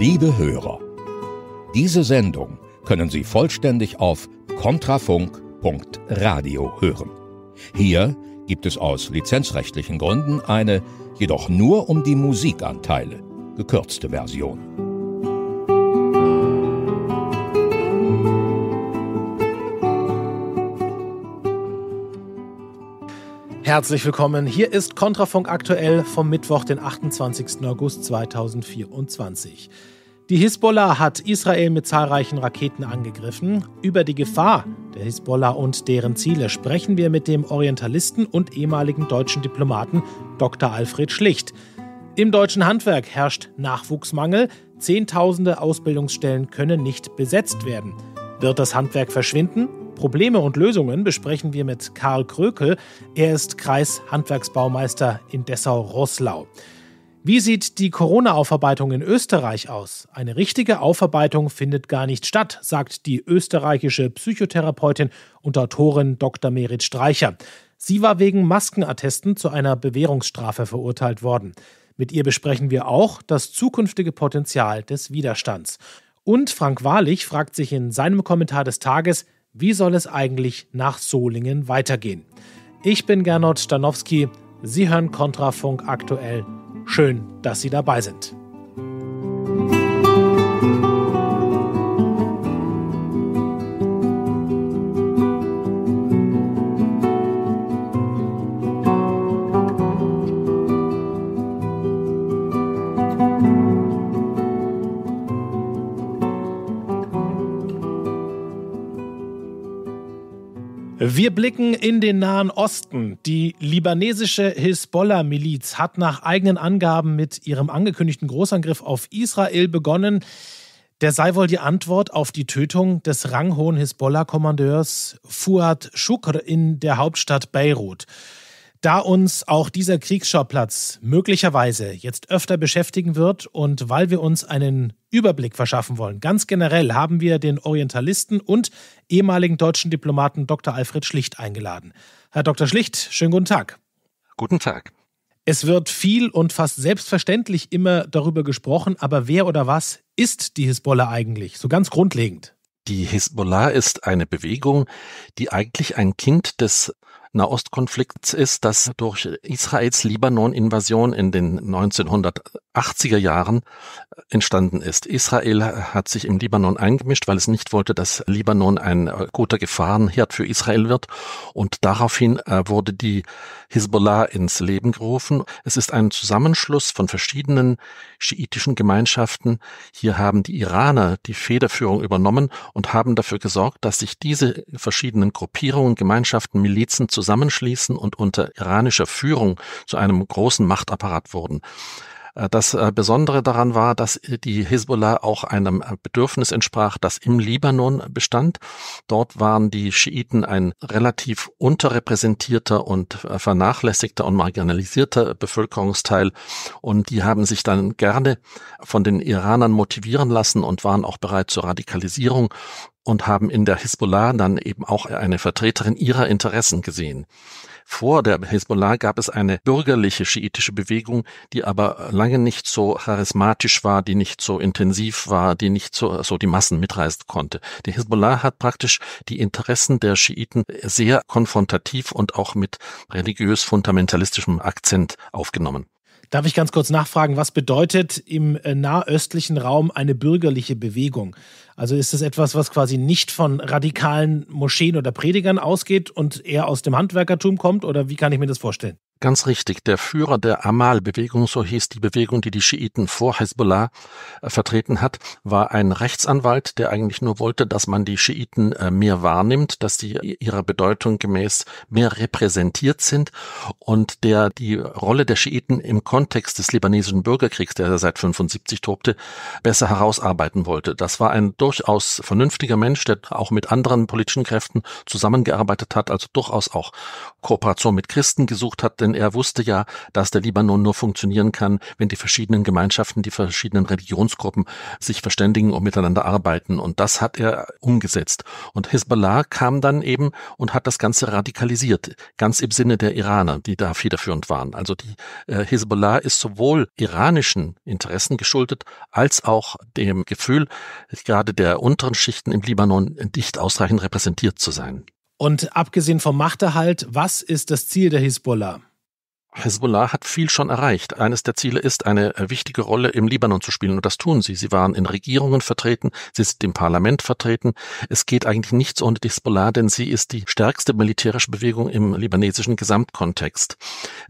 Liebe Hörer, diese Sendung können Sie vollständig auf kontrafunk.radio hören. Hier gibt es aus lizenzrechtlichen Gründen eine, jedoch nur um die Musikanteile, gekürzte Version. Herzlich willkommen. Hier ist Kontrafunk aktuell vom Mittwoch, den 28. August 2024. Die Hisbollah hat Israel mit zahlreichen Raketen angegriffen. Über die Gefahr der Hisbollah und deren Ziele sprechen wir mit dem Orientalisten und ehemaligen deutschen Diplomaten Dr. Alfred Schlicht. Im deutschen Handwerk herrscht Nachwuchsmangel. Zehntausende Ausbildungsstellen können nicht besetzt werden. Wird das Handwerk verschwinden? Probleme und Lösungen besprechen wir mit Karl Krökel. Er ist Kreishandwerksbaumeister in Dessau-Rosslau. Wie sieht die Corona-Aufarbeitung in Österreich aus? Eine richtige Aufarbeitung findet gar nicht statt, sagt die österreichische Psychotherapeutin und Autorin Dr. Merit Streicher. Sie war wegen Maskenattesten zu einer Bewährungsstrafe verurteilt worden. Mit ihr besprechen wir auch das zukünftige Potenzial des Widerstands. Und Frank Wahrlich fragt sich in seinem Kommentar des Tages, wie soll es eigentlich nach Solingen weitergehen? Ich bin Gernot Stanowski. Sie hören Kontrafunk aktuell Schön, dass Sie dabei sind. Wir blicken in den Nahen Osten. Die libanesische Hisbollah-Miliz hat nach eigenen Angaben mit ihrem angekündigten Großangriff auf Israel begonnen. Der sei wohl die Antwort auf die Tötung des ranghohen Hisbollah-Kommandeurs Fuad Shukr in der Hauptstadt Beirut. Da uns auch dieser Kriegsschauplatz möglicherweise jetzt öfter beschäftigen wird und weil wir uns einen Überblick verschaffen wollen, ganz generell haben wir den Orientalisten und ehemaligen deutschen Diplomaten Dr. Alfred Schlicht eingeladen. Herr Dr. Schlicht, schönen guten Tag. Guten Tag. Es wird viel und fast selbstverständlich immer darüber gesprochen, aber wer oder was ist die Hisbollah eigentlich? So ganz grundlegend. Die Hisbollah ist eine Bewegung, die eigentlich ein Kind des Nahostkonflikts ist, dass durch Israels Libanon-Invasion in den 1900 80er Jahren äh, entstanden ist. Israel hat sich im Libanon eingemischt, weil es nicht wollte, dass Libanon ein äh, guter Gefahrenherd für Israel wird. Und daraufhin äh, wurde die Hisbollah ins Leben gerufen. Es ist ein Zusammenschluss von verschiedenen schiitischen Gemeinschaften. Hier haben die Iraner die Federführung übernommen und haben dafür gesorgt, dass sich diese verschiedenen Gruppierungen, Gemeinschaften, Milizen zusammenschließen und unter iranischer Führung zu einem großen Machtapparat wurden. Äh, das äh, Besondere daran war, dass äh, die Hezbollah auch einem Bedürfnis entsprach, das im Libanon bestand. Dort waren die Schiiten ein relativ unterrepräsentierter und vernachlässigter und marginalisierter Bevölkerungsteil. Und die haben sich dann gerne von den Iranern motivieren lassen und waren auch bereit zur Radikalisierung und haben in der Hezbollah dann eben auch eine Vertreterin ihrer Interessen gesehen. Vor der Hezbollah gab es eine bürgerliche schiitische Bewegung, die aber lange nicht so charismatisch war, die nicht so intensiv war, die nicht so, so die Massen mitreißen konnte. Die Hezbollah hat praktisch die Interessen der Schiiten sehr konfrontativ und auch mit religiös fundamentalistischem Akzent aufgenommen. Darf ich ganz kurz nachfragen, was bedeutet im äh, nahöstlichen Raum eine bürgerliche Bewegung? Also ist es etwas, was quasi nicht von radikalen Moscheen oder Predigern ausgeht und eher aus dem Handwerkertum kommt? Oder wie kann ich mir das vorstellen? Ganz richtig. Der Führer der Amal-Bewegung, so hieß die Bewegung, die die Schiiten vor Hezbollah äh, vertreten hat, war ein Rechtsanwalt, der eigentlich nur wollte, dass man die Schiiten äh, mehr wahrnimmt, dass die ihrer Bedeutung gemäß mehr repräsentiert sind und der die Rolle der Schiiten im Kontext des libanesischen Bürgerkriegs, der seit 75 tobte, besser herausarbeiten wollte. Das war ein durchaus vernünftiger Mensch, der auch mit anderen politischen Kräften zusammengearbeitet hat, also durchaus auch Kooperation mit Christen gesucht hat, denn er wusste ja, dass der Libanon nur funktionieren kann, wenn die verschiedenen Gemeinschaften, die verschiedenen Religionsgruppen sich verständigen und miteinander arbeiten. Und das hat er umgesetzt. Und Hezbollah kam dann eben und hat das Ganze radikalisiert, ganz im Sinne der Iraner, die da federführend waren. Also die äh, Hezbollah ist sowohl iranischen Interessen geschuldet, als auch dem Gefühl, gerade der unteren Schichten im Libanon nicht ausreichend repräsentiert zu sein. Und abgesehen vom Machterhalt, was ist das Ziel der Hisbollah? Hezbollah hat viel schon erreicht. Eines der Ziele ist, eine wichtige Rolle im Libanon zu spielen. Und das tun sie. Sie waren in Regierungen vertreten, sie sind im Parlament vertreten. Es geht eigentlich nichts ohne Hezbollah, denn sie ist die stärkste militärische Bewegung im libanesischen Gesamtkontext.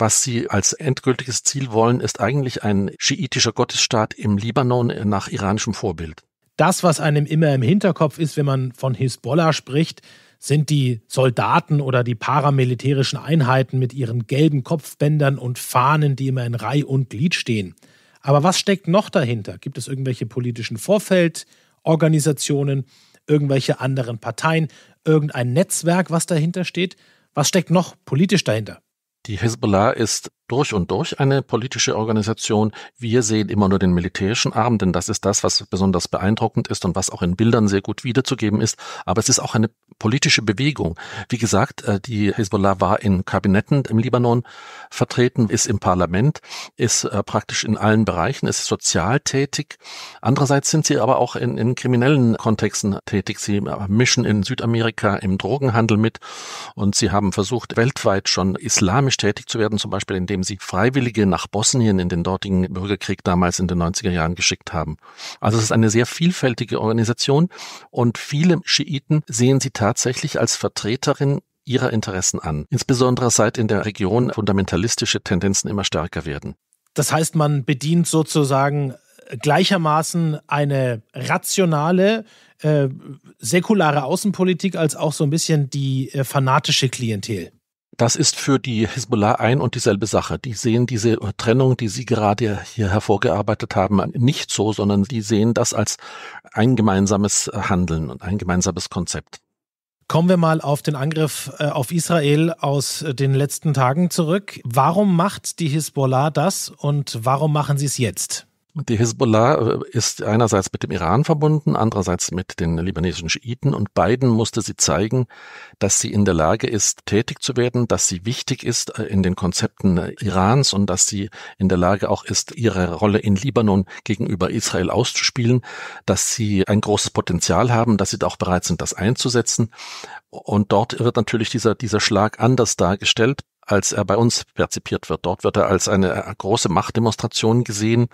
Was sie als endgültiges Ziel wollen, ist eigentlich ein schiitischer Gottesstaat im Libanon nach iranischem Vorbild das, was einem immer im Hinterkopf ist, wenn man von Hisbollah spricht, sind die Soldaten oder die paramilitärischen Einheiten mit ihren gelben Kopfbändern und Fahnen, die immer in Reih und Glied stehen. Aber was steckt noch dahinter? Gibt es irgendwelche politischen Vorfeldorganisationen, irgendwelche anderen Parteien, irgendein Netzwerk, was dahinter steht? Was steckt noch politisch dahinter? Die Hezbollah ist durch und durch eine politische Organisation. Wir sehen immer nur den militärischen Arm, denn das ist das, was besonders beeindruckend ist und was auch in Bildern sehr gut wiederzugeben ist. Aber es ist auch eine politische Bewegung. Wie gesagt, äh, die Hezbollah war in Kabinetten im Libanon vertreten, ist im Parlament, ist äh, praktisch in allen Bereichen, ist sozial tätig. Andererseits sind sie aber auch in, in kriminellen Kontexten tätig. Sie äh, mischen in Südamerika im Drogenhandel mit und sie haben versucht, weltweit schon islamisch tätig zu werden, zum Beispiel in dem indem sie Freiwillige nach Bosnien in den dortigen Bürgerkrieg damals in den 90er Jahren geschickt haben. Also es ist eine sehr vielfältige Organisation und viele Schiiten sehen sie tatsächlich als Vertreterin ihrer Interessen an, insbesondere seit in der Region fundamentalistische Tendenzen immer stärker werden. Das heißt, man bedient sozusagen gleichermaßen eine rationale, äh, säkulare Außenpolitik als auch so ein bisschen die äh, fanatische Klientel das ist für die Hisbollah ein und dieselbe Sache. Die sehen diese Trennung, die Sie gerade hier hervorgearbeitet haben, nicht so, sondern die sehen das als ein gemeinsames Handeln und ein gemeinsames Konzept. Kommen wir mal auf den Angriff äh, auf Israel aus äh, den letzten Tagen zurück. Warum macht die Hisbollah das und warum machen sie es jetzt? Die Hezbollah äh, ist einerseits mit dem Iran verbunden, andererseits mit den libanesischen Schiiten und beiden musste sie zeigen, dass sie in der Lage ist, tätig zu werden, dass sie wichtig ist äh, in den Konzepten äh, Irans und dass sie in der Lage auch ist, ihre Rolle in Libanon gegenüber Israel auszuspielen, dass sie ein großes Potenzial haben, dass sie da auch bereit sind, das einzusetzen. Und dort wird natürlich dieser, dieser Schlag anders dargestellt als er bei uns perzipiert wird. Dort wird er als eine äh, große Machtdemonstration gesehen.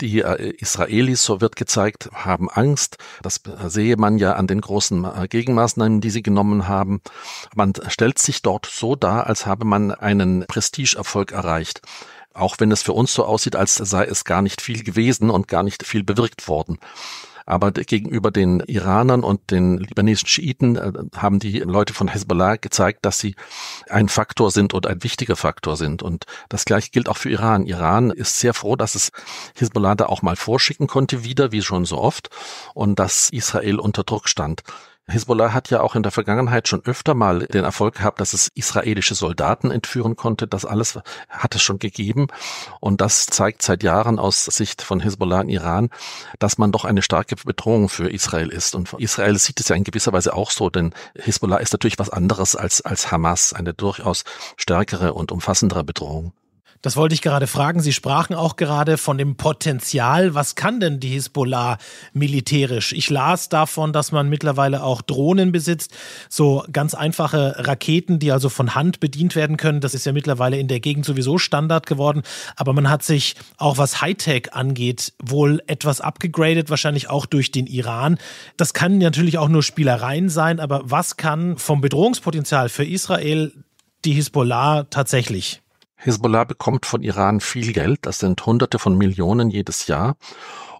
Die äh, Israelis, so wird gezeigt, haben Angst. Das äh, sehe man ja an den großen Gegenmaßnahmen, die sie genommen haben. Man stellt sich dort so dar, als habe man einen Prestigeerfolg erreicht auch wenn es für uns so aussieht, als sei es gar nicht viel gewesen und gar nicht viel bewirkt worden. Aber gegenüber den Iranern und den libanesischen Schiiten äh, haben die Leute von Hezbollah gezeigt, dass sie ein Faktor sind und ein wichtiger Faktor sind. Und das gleiche gilt auch für Iran. Iran ist sehr froh, dass es Hezbollah da auch mal vorschicken konnte, wieder wie schon so oft, und dass Israel unter Druck stand. Hezbollah hat ja auch in der Vergangenheit schon öfter mal den Erfolg gehabt, dass es israelische Soldaten entführen konnte. Das alles hat es schon gegeben. Und das zeigt seit Jahren aus Sicht von Hezbollah in Iran, dass man doch eine starke Bedrohung für Israel ist. Und Israel sieht es ja in gewisser Weise auch so, denn Hezbollah ist natürlich was anderes als, als Hamas, eine durchaus stärkere und umfassendere Bedrohung. Das wollte ich gerade fragen. Sie sprachen auch gerade von dem Potenzial. Was kann denn die Hisbollah militärisch? Ich las davon, dass man mittlerweile auch Drohnen besitzt, so ganz einfache Raketen, die also von Hand bedient werden können. Das ist ja mittlerweile in der Gegend sowieso Standard geworden. Aber man hat sich auch was Hightech angeht wohl etwas abgegradet, wahrscheinlich auch durch den Iran. Das kann natürlich auch nur Spielereien sein, aber was kann vom Bedrohungspotenzial für Israel die Hisbollah tatsächlich? Hezbollah bekommt von Iran viel Geld, das sind Hunderte von Millionen jedes Jahr.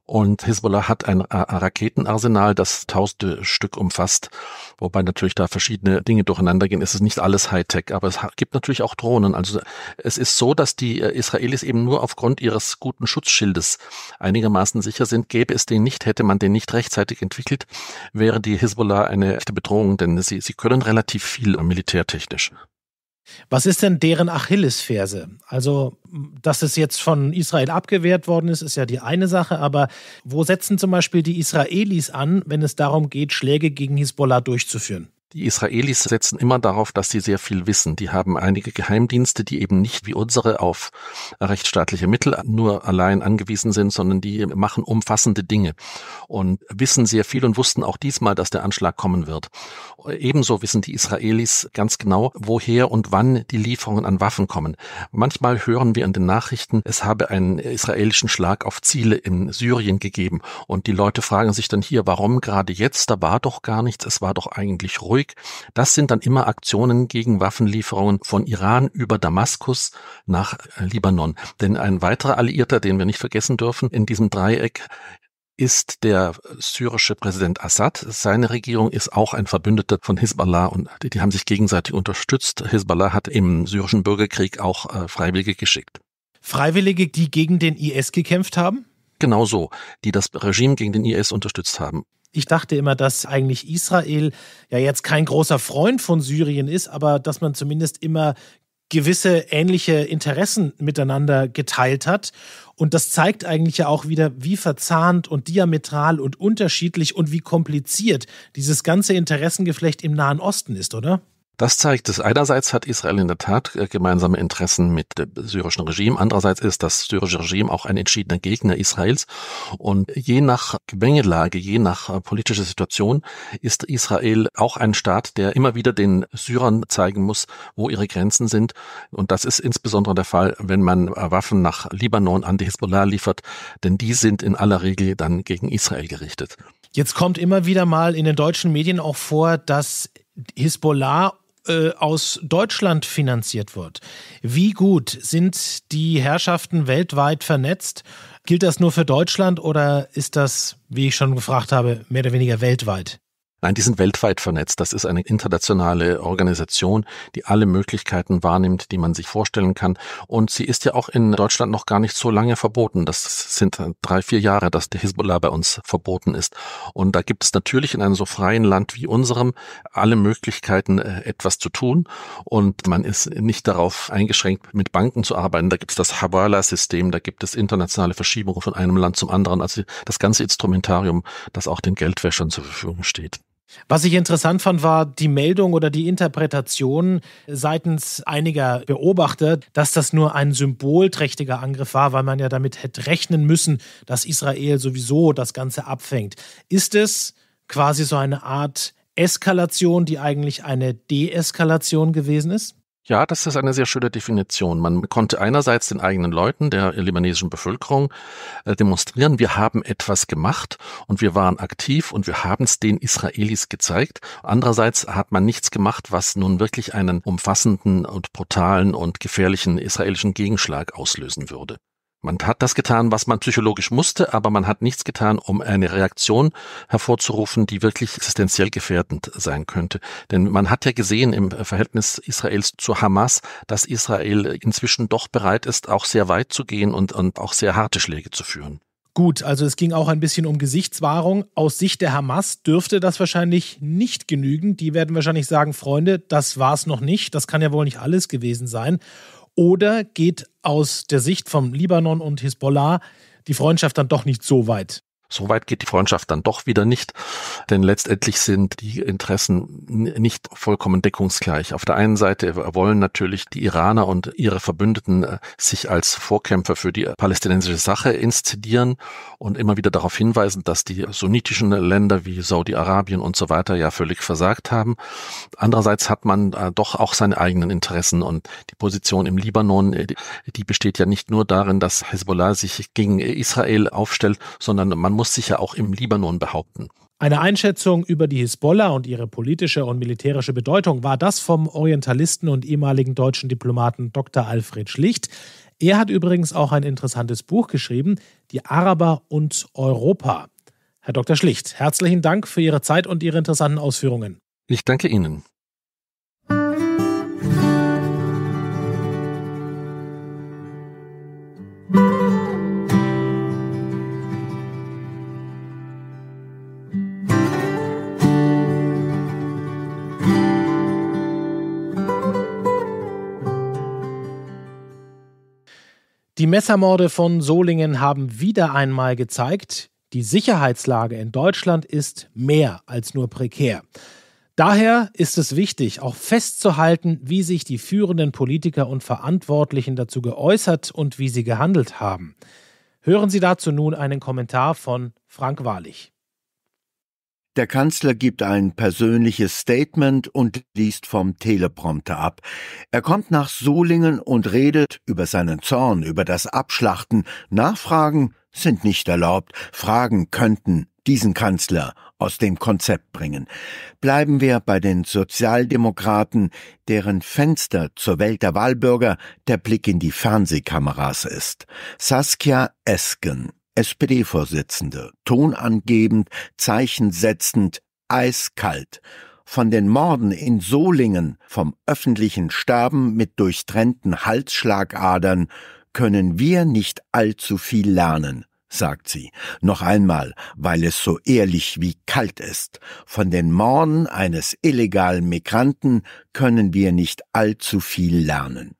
Und Hezbollah hat ein äh, Raketenarsenal, das tausende Stück umfasst, wobei natürlich da verschiedene Dinge durcheinander gehen. Es ist nicht alles Hightech, aber es gibt natürlich auch Drohnen. Also es ist so, dass die äh, Israelis eben nur aufgrund ihres guten Schutzschildes einigermaßen sicher sind. Gäbe es den nicht, hätte man den nicht rechtzeitig entwickelt, wäre die Hezbollah eine echte Bedrohung, denn sie, sie können relativ viel militärtechnisch. Was ist denn deren Achillesferse? Also, dass es jetzt von Israel abgewehrt worden ist, ist ja die eine Sache, aber wo setzen zum Beispiel die Israelis an, wenn es darum geht, Schläge gegen Hisbollah durchzuführen? Die Israelis setzen immer darauf, dass sie sehr viel wissen. Die haben einige Geheimdienste, die eben nicht wie unsere auf rechtsstaatliche Mittel nur allein angewiesen sind, sondern die machen umfassende Dinge und wissen sehr viel und wussten auch diesmal, dass der Anschlag kommen wird. Ebenso wissen die Israelis ganz genau, woher und wann die Lieferungen an Waffen kommen. Manchmal hören wir in den Nachrichten, es habe einen israelischen Schlag auf Ziele in Syrien gegeben und die Leute fragen sich dann hier, warum gerade jetzt? Da war doch gar nichts, es war doch eigentlich ruhig ruhig. Das sind dann immer Aktionen gegen Waffenlieferungen von Iran über Damaskus nach äh, Libanon. Denn ein weiterer Alliierter, den wir nicht vergessen dürfen in diesem Dreieck, ist der syrische Präsident Assad. Seine Regierung ist auch ein Verbündeter von Hisbollah und die, die haben sich gegenseitig unterstützt. Hisbollah hat im syrischen Bürgerkrieg auch äh, Freiwillige geschickt. Freiwillige, die gegen den IS gekämpft haben? Genau so, die das Regime gegen den IS unterstützt haben. Ich dachte immer, dass eigentlich Israel ja jetzt kein großer Freund von Syrien ist, aber dass man zumindest immer gewisse ähnliche Interessen miteinander geteilt hat. Und das zeigt eigentlich ja auch wieder, wie verzahnt und diametral und unterschiedlich und wie kompliziert dieses ganze Interessengeflecht im Nahen Osten ist, oder? Das zeigt es. Einerseits hat Israel in der Tat äh, gemeinsame Interessen mit dem syrischen Regime. Andererseits ist das syrische Regime auch ein entschiedener Gegner Israels. Und je nach Gemengelage, je nach äh, politischer Situation ist Israel auch ein Staat, der immer wieder den Syrern zeigen muss, wo ihre Grenzen sind. Und das ist insbesondere der Fall, wenn man äh, Waffen nach Libanon an die Hezbollah liefert. Denn die sind in aller Regel dann gegen Israel gerichtet. Jetzt kommt immer wieder mal in den deutschen Medien auch vor, dass Hisbollah äh, aus Deutschland finanziert wird. Wie gut sind die Herrschaften weltweit vernetzt? Gilt das nur für Deutschland oder ist das, wie ich schon gefragt habe, mehr oder weniger weltweit? Nein, die sind weltweit vernetzt. Das ist eine internationale Organisation, die alle Möglichkeiten wahrnimmt, die man sich vorstellen kann. Und sie ist ja auch in Deutschland noch gar nicht so lange verboten. Das sind drei, vier Jahre, dass der Hisbollah bei uns verboten ist. Und da gibt es natürlich in einem so freien Land wie unserem alle Möglichkeiten, äh, etwas zu tun. Und man ist nicht darauf eingeschränkt, mit Banken zu arbeiten. Da gibt es das Hawala-System, da gibt es internationale Verschiebungen von einem Land zum anderen. Also das ganze Instrumentarium, das auch den Geldwäschern zur Verfügung steht. Was ich interessant fand, war die Meldung oder die Interpretation seitens einiger Beobachter, dass das nur ein symbolträchtiger Angriff war, weil man ja damit hätte rechnen müssen, dass Israel sowieso das Ganze abfängt. Ist es quasi so eine Art Eskalation, die eigentlich eine Deeskalation gewesen ist? Ja, das ist eine sehr schöne Definition. Man konnte einerseits den eigenen Leuten der libanesischen Bevölkerung äh, demonstrieren, wir haben etwas gemacht und wir waren aktiv und wir haben es den Israelis gezeigt. Andererseits hat man nichts gemacht, was nun wirklich einen umfassenden und brutalen und gefährlichen israelischen Gegenschlag auslösen würde. Man hat das getan, was man psychologisch musste, aber man hat nichts getan, um eine Reaktion hervorzurufen, die wirklich existenziell gefährdend sein könnte. Denn man hat ja gesehen im Verhältnis Israels zu Hamas, dass Israel inzwischen doch bereit ist, auch sehr weit zu gehen und, und auch sehr harte Schläge zu führen. Gut, also es ging auch ein bisschen um Gesichtswahrung. Aus Sicht der Hamas dürfte das wahrscheinlich nicht genügen. Die werden wahrscheinlich sagen, Freunde, das war es noch nicht. Das kann ja wohl nicht alles gewesen sein. Oder geht aus der Sicht vom Libanon und Hisbollah die Freundschaft dann doch nicht so weit, so weit geht die Freundschaft dann doch wieder nicht, denn letztendlich sind die Interessen nicht vollkommen deckungsgleich. Auf der einen Seite wollen natürlich die Iraner und ihre Verbündeten äh, sich als Vorkämpfer für die palästinensische Sache inszenieren und immer wieder darauf hinweisen, dass die sunnitischen Länder wie Saudi-Arabien und so weiter ja völlig versagt haben. Andererseits hat man äh, doch auch seine eigenen Interessen und die Position im Libanon, äh, die besteht ja nicht nur darin, dass Hezbollah sich gegen Israel aufstellt, sondern man muss sich ja auch im Libanon behaupten. Eine Einschätzung über die Hisbollah und ihre politische und militärische Bedeutung war das vom Orientalisten und ehemaligen deutschen Diplomaten Dr. Alfred Schlicht. Er hat übrigens auch ein interessantes Buch geschrieben, Die Araber und Europa. Herr Dr. Schlicht, herzlichen Dank für Ihre Zeit und Ihre interessanten Ausführungen. Ich danke Ihnen. Die Messermorde von Solingen haben wieder einmal gezeigt, die Sicherheitslage in Deutschland ist mehr als nur prekär. Daher ist es wichtig, auch festzuhalten, wie sich die führenden Politiker und Verantwortlichen dazu geäußert und wie sie gehandelt haben. Hören Sie dazu nun einen Kommentar von Frank Wahrlich. Der Kanzler gibt ein persönliches Statement und liest vom Teleprompter ab. Er kommt nach Solingen und redet über seinen Zorn, über das Abschlachten. Nachfragen sind nicht erlaubt. Fragen könnten diesen Kanzler aus dem Konzept bringen. Bleiben wir bei den Sozialdemokraten, deren Fenster zur Welt der Wahlbürger der Blick in die Fernsehkameras ist. Saskia Esken SPD-Vorsitzende, tonangebend, zeichensetzend, eiskalt. Von den Morden in Solingen, vom öffentlichen Sterben mit durchtrennten Halsschlagadern können wir nicht allzu viel lernen, sagt sie. Noch einmal, weil es so ehrlich wie kalt ist. Von den Morden eines illegalen Migranten können wir nicht allzu viel lernen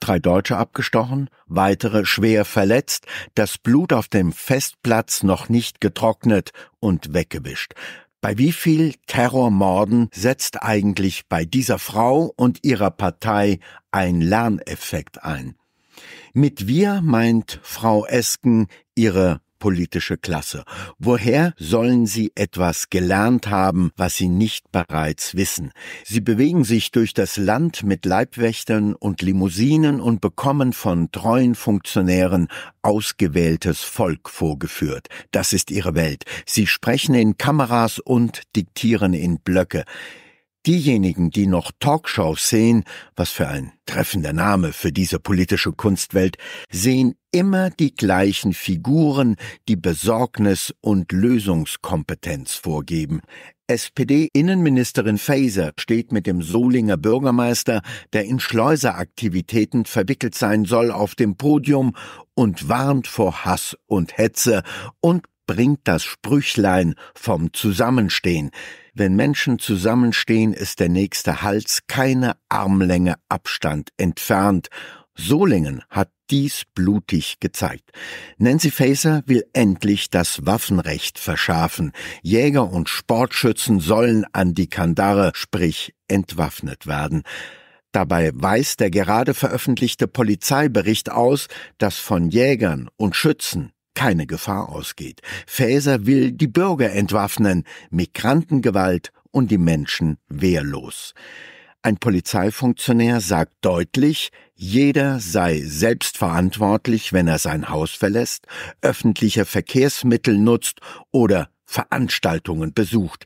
drei Deutsche abgestochen, weitere schwer verletzt, das Blut auf dem Festplatz noch nicht getrocknet und weggewischt. Bei wie viel Terrormorden setzt eigentlich bei dieser Frau und ihrer Partei ein Lerneffekt ein? Mit wir meint Frau Esken ihre politische Klasse. Woher sollen sie etwas gelernt haben, was sie nicht bereits wissen? Sie bewegen sich durch das Land mit Leibwächtern und Limousinen und bekommen von treuen Funktionären ausgewähltes Volk vorgeführt. Das ist ihre Welt. Sie sprechen in Kameras und diktieren in Blöcke. Diejenigen, die noch Talkshows sehen, was für ein treffender Name für diese politische Kunstwelt, sehen immer die gleichen Figuren, die Besorgnis und Lösungskompetenz vorgeben. SPD-Innenministerin Faeser steht mit dem Solinger Bürgermeister, der in Schleuseraktivitäten verwickelt sein soll, auf dem Podium und warnt vor Hass und Hetze und bringt das Sprüchlein vom Zusammenstehen. Wenn Menschen zusammenstehen, ist der nächste Hals keine Armlänge Abstand entfernt. Solingen hat dies blutig gezeigt. Nancy Faeser will endlich das Waffenrecht verschärfen. Jäger und Sportschützen sollen an die Kandare, sprich entwaffnet werden. Dabei weist der gerade veröffentlichte Polizeibericht aus, dass von Jägern und Schützen keine Gefahr ausgeht. Faeser will die Bürger entwaffnen, Migrantengewalt und die Menschen wehrlos. Ein Polizeifunktionär sagt deutlich, jeder sei selbstverantwortlich, wenn er sein Haus verlässt, öffentliche Verkehrsmittel nutzt oder Veranstaltungen besucht.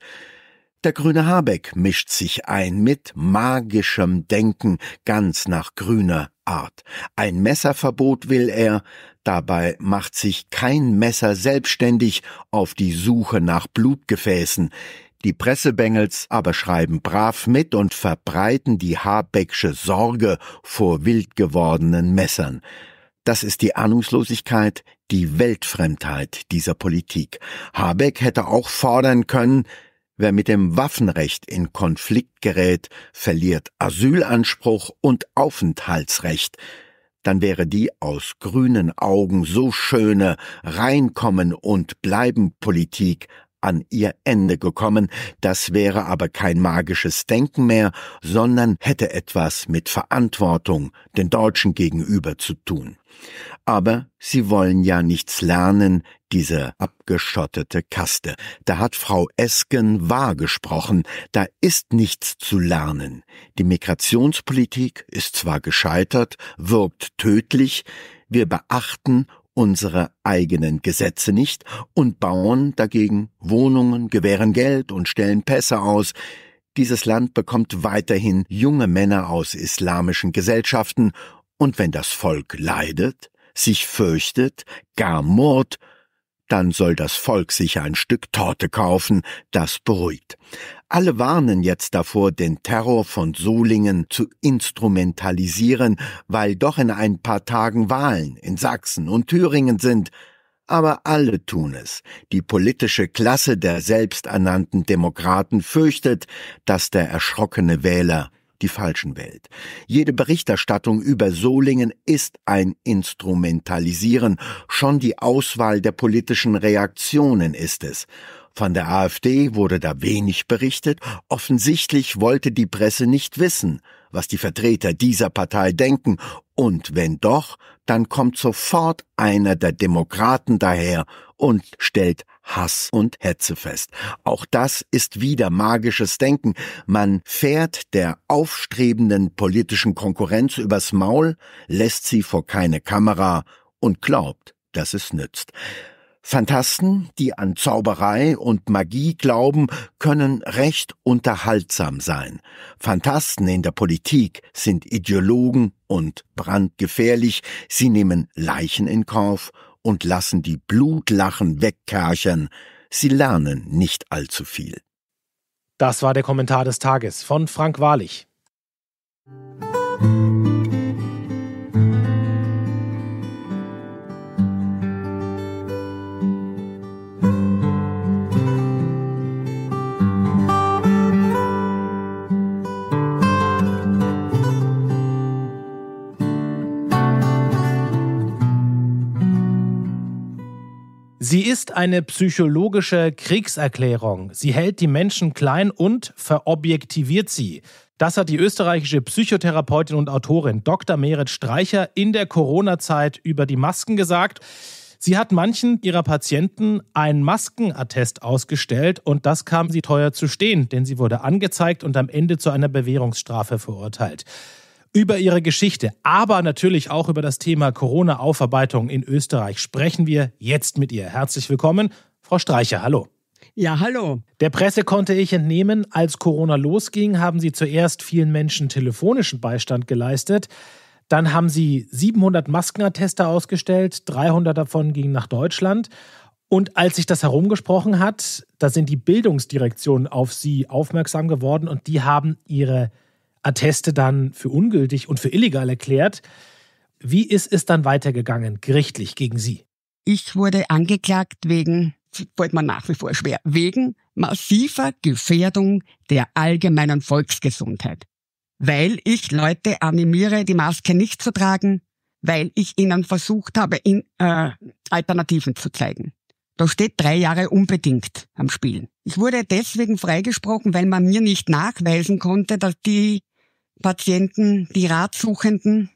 Der grüne Habeck mischt sich ein mit magischem Denken, ganz nach grüner Art. Ein Messerverbot will er, Dabei macht sich kein Messer selbstständig auf die Suche nach Blutgefäßen. Die Pressebengels aber schreiben brav mit und verbreiten die Habecksche Sorge vor wild gewordenen Messern. Das ist die Ahnungslosigkeit, die Weltfremdheit dieser Politik. Habeck hätte auch fordern können, wer mit dem Waffenrecht in Konflikt gerät, verliert Asylanspruch und Aufenthaltsrecht dann wäre die aus grünen Augen so schöne Reinkommen und Bleiben Politik an ihr Ende gekommen, das wäre aber kein magisches Denken mehr, sondern hätte etwas mit Verantwortung den Deutschen gegenüber zu tun. Aber sie wollen ja nichts lernen, diese abgeschottete Kaste. Da hat Frau Esken wahr gesprochen, da ist nichts zu lernen. Die Migrationspolitik ist zwar gescheitert, wirkt tödlich, wir beachten unsere eigenen Gesetze nicht und bauen dagegen Wohnungen, gewähren Geld und stellen Pässe aus. Dieses Land bekommt weiterhin junge Männer aus islamischen Gesellschaften, und wenn das Volk leidet, sich fürchtet, gar Mord, dann soll das Volk sich ein Stück Torte kaufen, das beruhigt. Alle warnen jetzt davor, den Terror von Solingen zu instrumentalisieren, weil doch in ein paar Tagen Wahlen in Sachsen und Thüringen sind, aber alle tun es. Die politische Klasse der selbsternannten Demokraten fürchtet, dass der erschrockene Wähler die falschen Welt. Jede Berichterstattung über Solingen ist ein Instrumentalisieren. Schon die Auswahl der politischen Reaktionen ist es. Von der AfD wurde da wenig berichtet. Offensichtlich wollte die Presse nicht wissen, was die Vertreter dieser Partei denken, und wenn doch, dann kommt sofort einer der Demokraten daher und stellt Hass und Hetze fest. Auch das ist wieder magisches Denken. Man fährt der aufstrebenden politischen Konkurrenz übers Maul, lässt sie vor keine Kamera und glaubt, dass es nützt. Phantasten, die an Zauberei und Magie glauben, können recht unterhaltsam sein. Phantasten in der Politik sind Ideologen und brandgefährlich, sie nehmen Leichen in Kauf und lassen die Blutlachen wegkärchern. sie lernen nicht allzu viel. Das war der Kommentar des Tages von Frank Wahrlich. Sie ist eine psychologische Kriegserklärung. Sie hält die Menschen klein und verobjektiviert sie. Das hat die österreichische Psychotherapeutin und Autorin Dr. Merit Streicher in der Corona-Zeit über die Masken gesagt. Sie hat manchen ihrer Patienten einen Maskenattest ausgestellt und das kam sie teuer zu stehen, denn sie wurde angezeigt und am Ende zu einer Bewährungsstrafe verurteilt über ihre Geschichte, aber natürlich auch über das Thema Corona-Aufarbeitung in Österreich sprechen wir jetzt mit ihr. Herzlich willkommen, Frau Streicher. Hallo. Ja, hallo. Der Presse konnte ich entnehmen, als Corona losging, haben Sie zuerst vielen Menschen telefonischen Beistand geleistet. Dann haben Sie 700 Maskenattester ausgestellt, 300 davon gingen nach Deutschland. Und als sich das herumgesprochen hat, da sind die Bildungsdirektionen auf Sie aufmerksam geworden und die haben Ihre Atteste dann für ungültig und für illegal erklärt. Wie ist es dann weitergegangen, gerichtlich gegen Sie? Ich wurde angeklagt wegen, fällt man nach wie vor schwer, wegen massiver Gefährdung der allgemeinen Volksgesundheit. Weil ich Leute animiere, die Maske nicht zu tragen, weil ich ihnen versucht habe, in, äh, Alternativen zu zeigen. Da steht drei Jahre unbedingt am Spiel. Ich wurde deswegen freigesprochen, weil man mir nicht nachweisen konnte, dass die Patienten, die Ratsuchenden,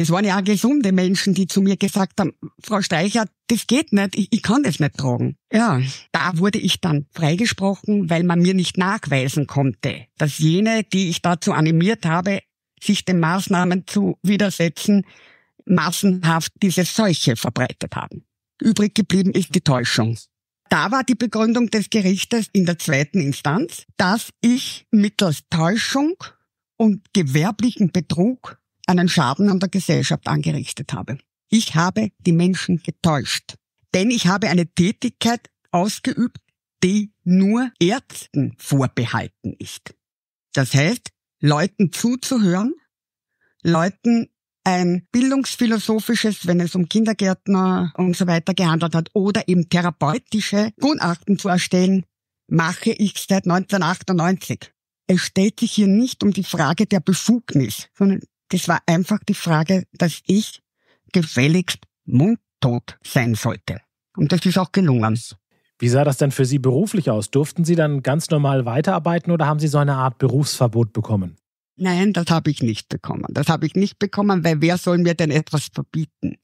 es waren ja auch gesunde Menschen, die zu mir gesagt haben, Frau Streicher, das geht nicht, ich, ich, kann das nicht tragen. Ja, da wurde ich dann freigesprochen, weil man mir nicht nachweisen konnte, dass jene, die ich dazu animiert habe, sich den Maßnahmen zu widersetzen, massenhaft diese Seuche verbreitet haben. Übrig geblieben ist die Täuschung. Da war die Begründung des Gerichtes in der zweiten Instanz, dass ich mittels Täuschung und gewerblichen Betrug einen Schaden an der Gesellschaft angerichtet habe. Ich habe die Menschen getäuscht, denn ich habe eine Tätigkeit ausgeübt, die nur Ärzten vorbehalten ist. Das heißt, Leuten zuzuhören, Leuten ein bildungsphilosophisches, wenn es um Kindergärtner und so weiter gehandelt hat, oder eben therapeutische Gutachten zu erstellen, mache ich seit 1998 es stellt sich hier nicht um die Frage der Befugnis, sondern das war einfach die Frage, dass ich gefälligst mundtot sein sollte. Und das ist auch gelungen. Wie sah das denn für Sie beruflich aus? Durften Sie dann ganz normal weiterarbeiten oder haben Sie so eine Art Berufsverbot bekommen? Nein, das habe ich nicht bekommen. Das habe ich nicht bekommen, weil wer soll mir denn etwas verbieten?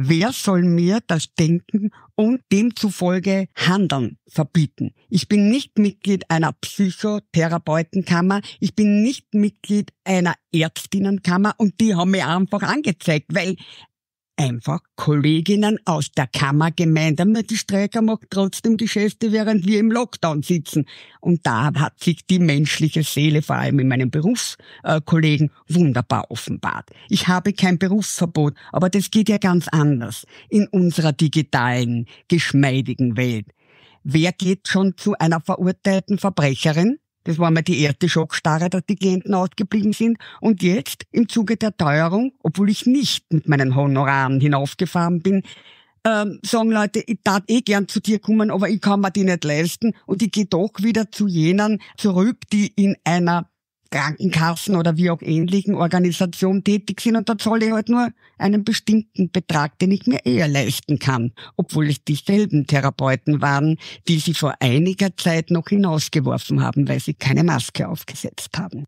Wer soll mir das Denken und demzufolge Handeln verbieten? Ich bin nicht Mitglied einer Psychotherapeutenkammer. Ich bin nicht Mitglied einer Ärztinnenkammer und die haben mir einfach angezeigt, weil einfach Kolleginnen aus der Kammer gemeint haben, die Streiker macht trotzdem Geschäfte, während wir im Lockdown sitzen. Und da hat sich die menschliche Seele, vor allem in meinen Berufskollegen, wunderbar offenbart. Ich habe kein Berufsverbot, aber das geht ja ganz anders in unserer digitalen, geschmeidigen Welt. Wer geht schon zu einer verurteilten Verbrecherin? Das war mal die erste Schockstarre, dass die Klienten ausgeblieben sind. Und jetzt, im Zuge der Teuerung, obwohl ich nicht mit meinen Honoraren hinaufgefahren bin, ähm, sagen Leute, ich darf eh gern zu dir kommen, aber ich kann mir die nicht leisten. Und ich gehe doch wieder zu jenen zurück, die in einer Krankenkassen oder wie auch ähnlichen Organisationen tätig sind und da zahle ich halt nur einen bestimmten Betrag, den ich mir eher leisten kann, obwohl es dieselben Therapeuten waren, die sie vor einiger Zeit noch hinausgeworfen haben, weil sie keine Maske aufgesetzt haben.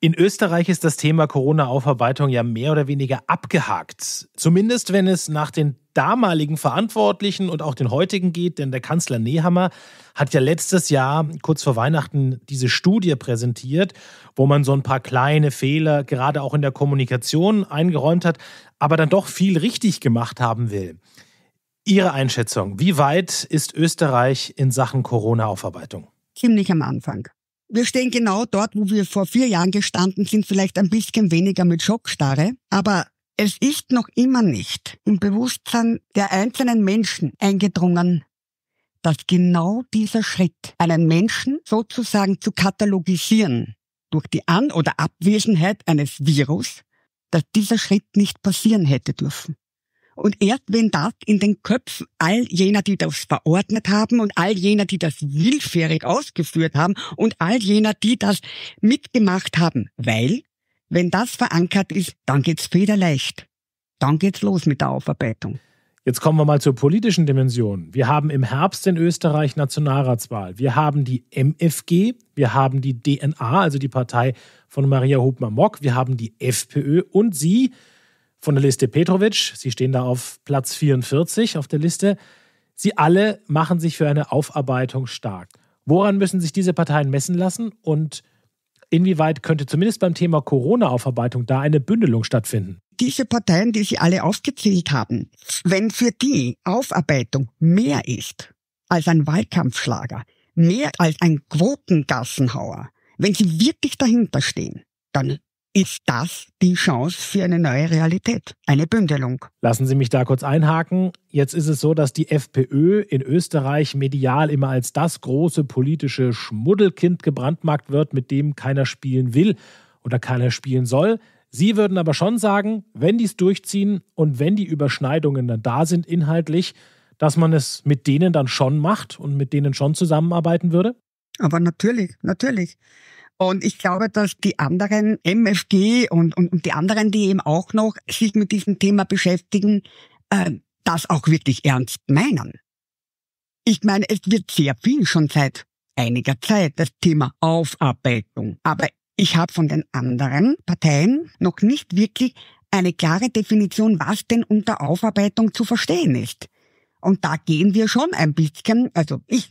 In Österreich ist das Thema Corona-Aufarbeitung ja mehr oder weniger abgehakt. Zumindest wenn es nach den damaligen Verantwortlichen und auch den heutigen geht, denn der Kanzler Nehammer hat ja letztes Jahr kurz vor Weihnachten diese Studie präsentiert, wo man so ein paar kleine Fehler gerade auch in der Kommunikation eingeräumt hat, aber dann doch viel richtig gemacht haben will. Ihre Einschätzung, wie weit ist Österreich in Sachen Corona-Aufarbeitung? Ziemlich am Anfang. Wir stehen genau dort, wo wir vor vier Jahren gestanden sind, vielleicht ein bisschen weniger mit Schockstarre, aber es ist noch immer nicht im Bewusstsein der einzelnen Menschen eingedrungen, dass genau dieser Schritt, einen Menschen sozusagen zu katalogisieren durch die An- oder Abwesenheit eines Virus, dass dieser Schritt nicht passieren hätte dürfen. Und erst wenn das in den Köpfen all jener, die das verordnet haben und all jener, die das willfährig ausgeführt haben und all jener, die das mitgemacht haben, weil wenn das verankert ist, dann geht's federleicht. Dann geht's los mit der Aufarbeitung. Jetzt kommen wir mal zur politischen Dimension. Wir haben im Herbst in Österreich Nationalratswahl. Wir haben die MFG, wir haben die DNA, also die Partei von Maria Hubner-Mock, wir haben die FPÖ und sie, von der Liste Petrovic. Sie stehen da auf Platz 44 auf der Liste. Sie alle machen sich für eine Aufarbeitung stark. Woran müssen sich diese Parteien messen lassen und inwieweit könnte zumindest beim Thema Corona-Aufarbeitung da eine Bündelung stattfinden? Diese Parteien, die Sie alle aufgezählt haben, wenn für die Aufarbeitung mehr ist als ein Wahlkampfschlager, mehr als ein Quotengassenhauer, wenn sie wirklich dahinter stehen, dann ist das die Chance für eine neue Realität, eine Bündelung. Lassen Sie mich da kurz einhaken. Jetzt ist es so, dass die FPÖ in Österreich medial immer als das große politische Schmuddelkind gebrandmarkt wird, mit dem keiner spielen will oder keiner spielen soll. Sie würden aber schon sagen, wenn die es durchziehen und wenn die Überschneidungen dann da sind inhaltlich, dass man es mit denen dann schon macht und mit denen schon zusammenarbeiten würde? Aber natürlich, natürlich. Und ich glaube, dass die anderen MFG und, und, und die anderen, die eben auch noch sich mit diesem Thema beschäftigen, äh, das auch wirklich ernst meinen. Ich meine, es wird sehr viel schon seit einiger Zeit das Thema Aufarbeitung. Aber ich habe von den anderen Parteien noch nicht wirklich eine klare Definition, was denn unter Aufarbeitung zu verstehen ist. Und da gehen wir schon ein bisschen, also ich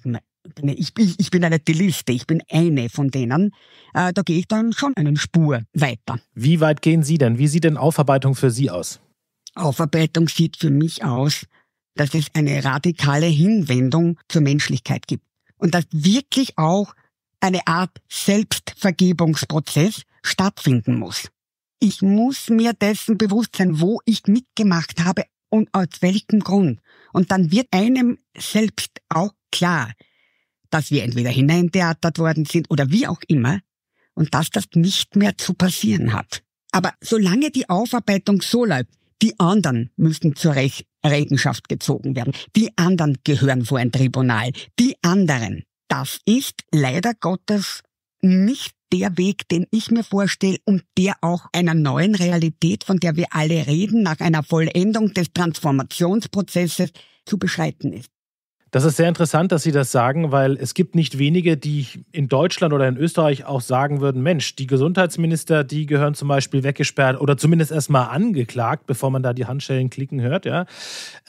Ne, ich, ich, ich bin eine nicht die Liste, ich bin eine von denen, äh, da gehe ich dann schon einen Spur weiter. Wie weit gehen Sie denn? Wie sieht denn Aufarbeitung für Sie aus? Aufarbeitung sieht für mich aus, dass es eine radikale Hinwendung zur Menschlichkeit gibt. Und dass wirklich auch eine Art Selbstvergebungsprozess stattfinden muss. Ich muss mir dessen bewusst sein, wo ich mitgemacht habe und aus welchem Grund. Und dann wird einem selbst auch klar, dass wir entweder hineintheatert worden sind oder wie auch immer und dass das nicht mehr zu passieren hat. Aber solange die Aufarbeitung so läuft, die anderen müssen zur Regenschaft gezogen werden. Die anderen gehören vor ein Tribunal. Die anderen. Das ist leider Gottes nicht der Weg, den ich mir vorstelle und der auch einer neuen Realität, von der wir alle reden, nach einer Vollendung des Transformationsprozesses zu beschreiten ist. Das ist sehr interessant, dass Sie das sagen, weil es gibt nicht wenige, die in Deutschland oder in Österreich auch sagen würden, Mensch, die Gesundheitsminister, die gehören zum Beispiel weggesperrt oder zumindest erstmal angeklagt, bevor man da die Handschellen klicken hört. Ja.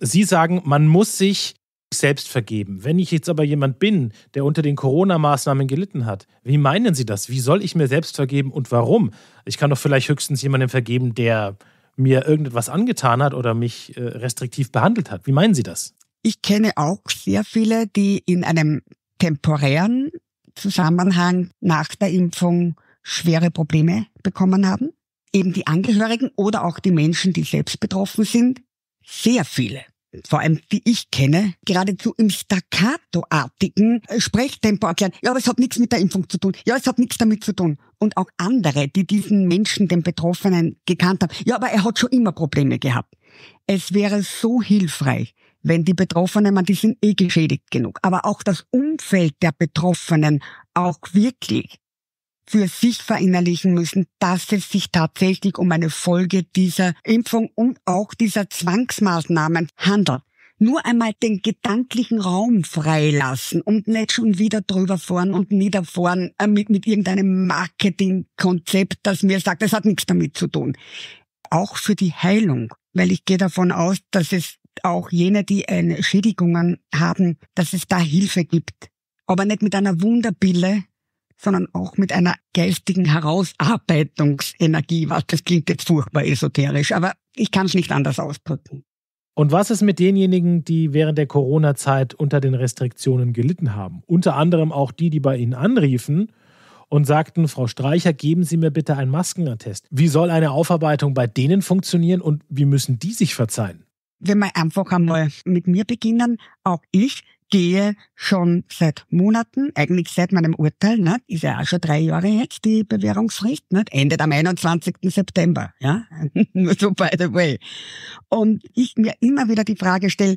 Sie sagen, man muss sich selbst vergeben. Wenn ich jetzt aber jemand bin, der unter den Corona-Maßnahmen gelitten hat, wie meinen Sie das? Wie soll ich mir selbst vergeben und warum? Ich kann doch vielleicht höchstens jemandem vergeben, der mir irgendetwas angetan hat oder mich äh, restriktiv behandelt hat. Wie meinen Sie das? Ich kenne auch sehr viele, die in einem temporären Zusammenhang nach der Impfung schwere Probleme bekommen haben. Eben die Angehörigen oder auch die Menschen, die selbst betroffen sind. Sehr viele vor allem die ich kenne, geradezu im staccatoartigen Sprechtempo erklären, ja, aber es hat nichts mit der Impfung zu tun, ja, es hat nichts damit zu tun. Und auch andere, die diesen Menschen, den Betroffenen gekannt haben, ja, aber er hat schon immer Probleme gehabt. Es wäre so hilfreich, wenn die Betroffenen, man, die sind eh geschädigt genug, aber auch das Umfeld der Betroffenen auch wirklich für sich verinnerlichen müssen, dass es sich tatsächlich um eine Folge dieser Impfung und auch dieser Zwangsmaßnahmen handelt. Nur einmal den gedanklichen Raum freilassen und nicht schon wieder drüber fahren und niederfahren äh, mit, mit irgendeinem Marketingkonzept, das mir sagt, das hat nichts damit zu tun. Auch für die Heilung, weil ich gehe davon aus, dass es auch jene, die eine äh, Schädigungen haben, dass es da Hilfe gibt. Aber nicht mit einer Wunderbille, sondern auch mit einer geistigen Herausarbeitungsenergie. Was das klingt jetzt furchtbar esoterisch, aber ich kann es nicht anders ausdrücken. Und was ist mit denjenigen, die während der Corona-Zeit unter den Restriktionen gelitten haben? Unter anderem auch die, die bei Ihnen anriefen und sagten, Frau Streicher, geben Sie mir bitte einen Maskenattest. Wie soll eine Aufarbeitung bei denen funktionieren und wie müssen die sich verzeihen? wenn wir einfach einmal mit mir beginnen, auch ich gehe schon seit Monaten, eigentlich seit meinem Urteil, ne, ist ja auch schon drei Jahre jetzt die Bewährungsfrist, ne, endet am 21. September, ja, nur so by the way. Und ich mir immer wieder die Frage stelle,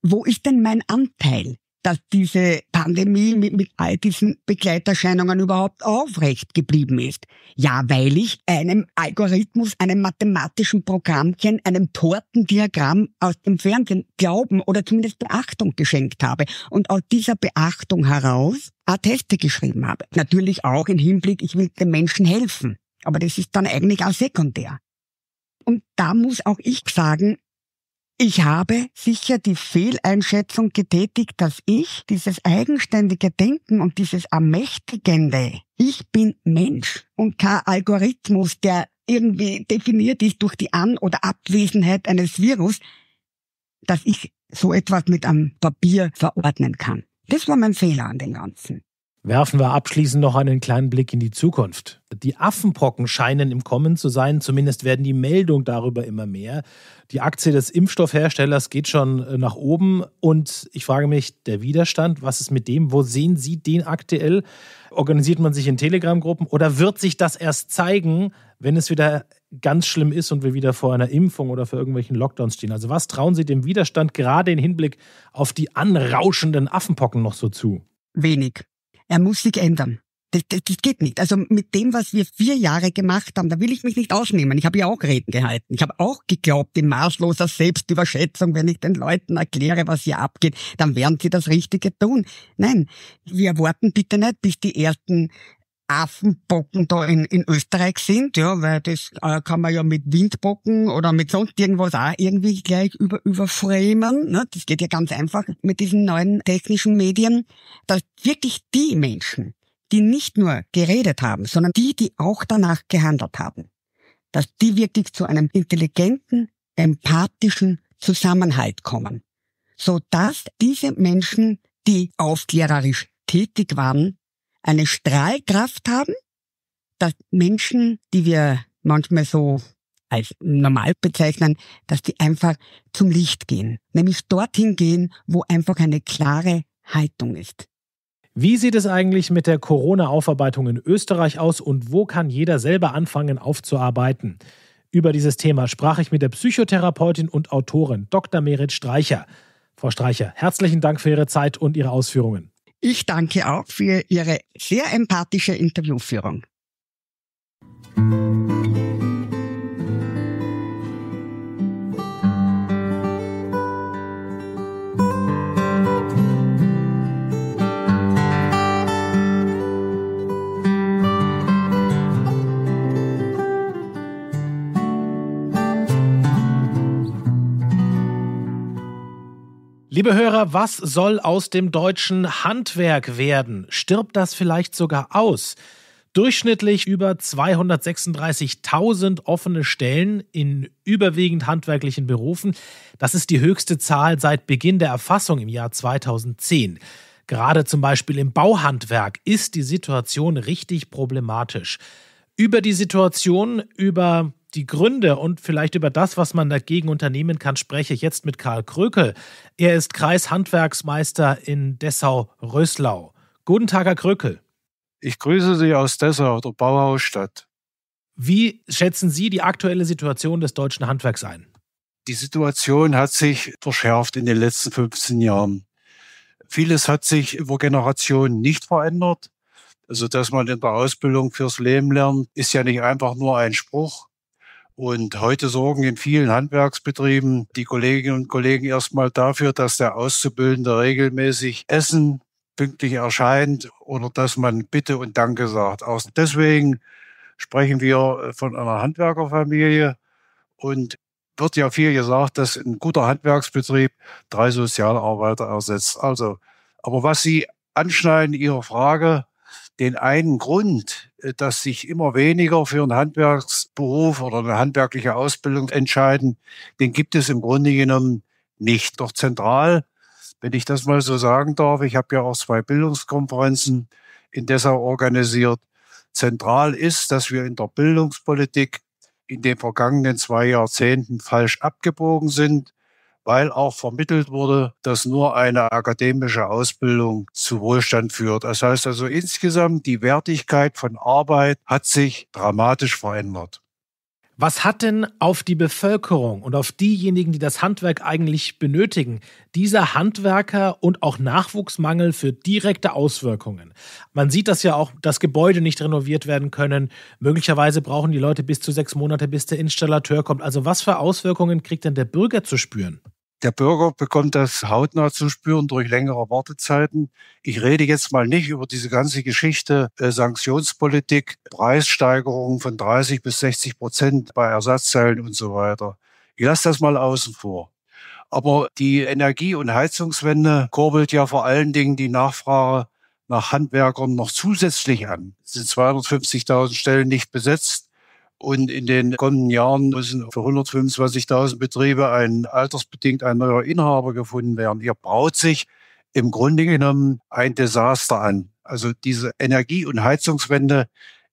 wo ist denn mein Anteil? dass diese Pandemie mit, mit all diesen Begleiterscheinungen überhaupt aufrecht geblieben ist. Ja, weil ich einem Algorithmus, einem mathematischen Programmchen, einem Tortendiagramm aus dem Fernsehen Glauben oder zumindest Beachtung geschenkt habe und aus dieser Beachtung heraus Atteste geschrieben habe. Natürlich auch im Hinblick, ich will den Menschen helfen. Aber das ist dann eigentlich auch sekundär. Und da muss auch ich sagen, ich habe sicher die Fehleinschätzung getätigt, dass ich dieses eigenständige Denken und dieses Ermächtigende, ich bin Mensch und kein Algorithmus, der irgendwie definiert ist durch die An- oder Abwesenheit eines Virus, dass ich so etwas mit einem Papier verordnen kann. Das war mein Fehler an dem Ganzen. Werfen wir abschließend noch einen kleinen Blick in die Zukunft. Die Affenpocken scheinen im Kommen zu sein, zumindest werden die Meldungen darüber immer mehr. Die Aktie des Impfstoffherstellers geht schon äh, nach oben und ich frage mich, der Widerstand, was ist mit dem? Wo sehen Sie den aktuell? Organisiert man sich in Telegram-Gruppen oder wird sich das erst zeigen, wenn es wieder ganz schlimm ist und wir wieder vor einer Impfung oder vor irgendwelchen Lockdowns stehen? Also was trauen Sie dem Widerstand gerade im Hinblick auf die anrauschenden Affenpocken noch so zu? Wenig. Er muss sich ändern. Das, das, das geht nicht. Also mit dem, was wir vier Jahre gemacht haben, da will ich mich nicht ausnehmen. Ich habe ja auch Reden gehalten. Ich habe auch geglaubt in maßloser Selbstüberschätzung, wenn ich den Leuten erkläre, was hier abgeht, dann werden sie das Richtige tun. Nein, wir warten bitte nicht, bis die ersten Affenbocken da in, in Österreich sind, ja, weil das äh, kann man ja mit Windbocken oder mit sonst irgendwas auch irgendwie gleich über, überframen. Ne? Das geht ja ganz einfach mit diesen neuen technischen Medien, dass wirklich die Menschen, die nicht nur geredet haben, sondern die, die auch danach gehandelt haben, dass die wirklich zu einem intelligenten, empathischen Zusammenhalt kommen, so dass diese Menschen, die aufklärerisch tätig waren, eine Strahlkraft haben, dass Menschen, die wir manchmal so als normal bezeichnen, dass die einfach zum Licht gehen. Nämlich dorthin gehen, wo einfach eine klare Haltung ist. Wie sieht es eigentlich mit der Corona-Aufarbeitung in Österreich aus und wo kann jeder selber anfangen aufzuarbeiten? Über dieses Thema sprach ich mit der Psychotherapeutin und Autorin Dr. Merit Streicher. Frau Streicher, herzlichen Dank für Ihre Zeit und Ihre Ausführungen. Ich danke auch für Ihre sehr empathische Interviewführung. Musik Liebe Hörer, was soll aus dem deutschen Handwerk werden? Stirbt das vielleicht sogar aus? Durchschnittlich über 236.000 offene Stellen in überwiegend handwerklichen Berufen. Das ist die höchste Zahl seit Beginn der Erfassung im Jahr 2010. Gerade zum Beispiel im Bauhandwerk ist die Situation richtig problematisch. Über die Situation, über die Gründe und vielleicht über das, was man dagegen unternehmen kann, spreche ich jetzt mit Karl Krökel. Er ist Kreishandwerksmeister in Dessau-Röslau. Guten Tag, Herr Krökel. Ich grüße Sie aus Dessau, der Bauhausstadt. Wie schätzen Sie die aktuelle Situation des deutschen Handwerks ein? Die Situation hat sich verschärft in den letzten 15 Jahren. Vieles hat sich über Generationen nicht verändert. Also, dass man in der Ausbildung fürs Leben lernt, ist ja nicht einfach nur ein Spruch, und heute sorgen in vielen Handwerksbetrieben die Kolleginnen und Kollegen erstmal dafür, dass der Auszubildende regelmäßig Essen pünktlich erscheint oder dass man Bitte und Danke sagt. Auch deswegen sprechen wir äh, von einer Handwerkerfamilie und wird ja viel gesagt, dass ein guter Handwerksbetrieb drei Sozialarbeiter ersetzt. Also, aber was Sie anschneiden, Ihre Frage, den einen Grund, äh, dass sich immer weniger für einen Handwerksberuf oder eine handwerkliche Ausbildung entscheiden, den gibt es im Grunde genommen nicht. Doch zentral, wenn ich das mal so sagen darf, ich habe ja auch zwei Bildungskonferenzen in Dessau organisiert, zentral ist, dass wir in der Bildungspolitik in den vergangenen zwei Jahrzehnten falsch abgebogen sind weil auch vermittelt wurde, dass nur eine akademische Ausbildung zu Wohlstand führt. Das heißt also insgesamt, die Wertigkeit von Arbeit hat sich dramatisch verändert. Was hat denn auf die Bevölkerung und auf diejenigen, die das Handwerk eigentlich benötigen, dieser Handwerker und auch Nachwuchsmangel für direkte Auswirkungen? Man sieht das ja auch, dass Gebäude nicht renoviert werden können. Möglicherweise brauchen die Leute bis zu sechs Monate, bis der Installateur kommt. Also was für Auswirkungen kriegt denn der Bürger zu spüren? Der Bürger bekommt das hautnah zu spüren durch längere Wartezeiten. Ich rede jetzt mal nicht über diese ganze Geschichte äh, Sanktionspolitik, Preissteigerungen von 30 bis 60 Prozent bei Ersatzteilen und so weiter. Ich lasse das mal außen vor. Aber die Energie- und Heizungswende kurbelt ja vor allen Dingen die Nachfrage nach Handwerkern noch zusätzlich an. Es sind 250.000 Stellen nicht besetzt. Und in den kommenden Jahren müssen für 125.000 Betriebe ein altersbedingt ein neuer Inhaber gefunden werden. Hier braut sich im Grunde genommen ein Desaster an. Also diese Energie- und Heizungswende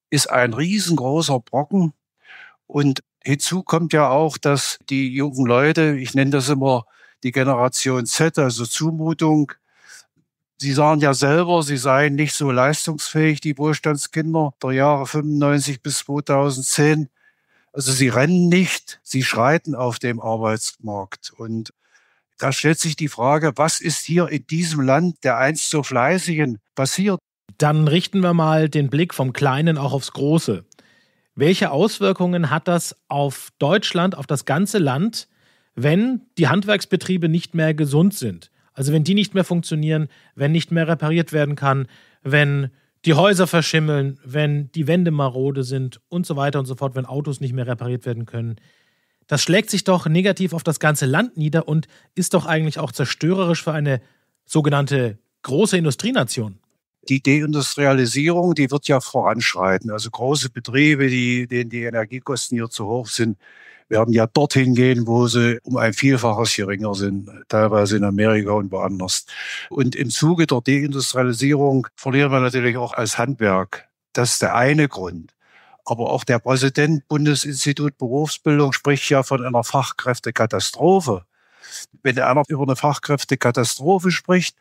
ist ein riesengroßer Brocken. Und hinzu kommt ja auch, dass die jungen Leute, ich nenne das immer die Generation Z, also Zumutung, Sie sagen ja selber, sie seien nicht so leistungsfähig, die Wohlstandskinder der Jahre 95 bis 2010. Also sie rennen nicht, sie schreiten auf dem Arbeitsmarkt. Und da stellt sich die Frage, was ist hier in diesem Land der einst so fleißigen passiert? Dann richten wir mal den Blick vom Kleinen auch aufs Große. Welche Auswirkungen hat das auf Deutschland, auf das ganze Land, wenn die Handwerksbetriebe nicht mehr gesund sind? Also wenn die nicht mehr funktionieren, wenn nicht mehr repariert werden kann, wenn die Häuser verschimmeln, wenn die Wände marode sind und so weiter und so fort, wenn Autos nicht mehr repariert werden können. Das schlägt sich doch negativ auf das ganze Land nieder und ist doch eigentlich auch zerstörerisch für eine sogenannte große Industrienation die Deindustrialisierung, die wird ja voranschreiten. Also große Betriebe, die, denen die Energiekosten hier zu hoch sind, werden ja dorthin gehen, wo sie um ein Vielfaches geringer sind, teilweise in Amerika und woanders. Und im Zuge der Deindustrialisierung verlieren wir natürlich auch als Handwerk. Das ist der eine Grund. Aber auch der Präsident Bundesinstitut Berufsbildung spricht ja von einer Fachkräftekatastrophe. Wenn einer über eine Fachkräftekatastrophe spricht,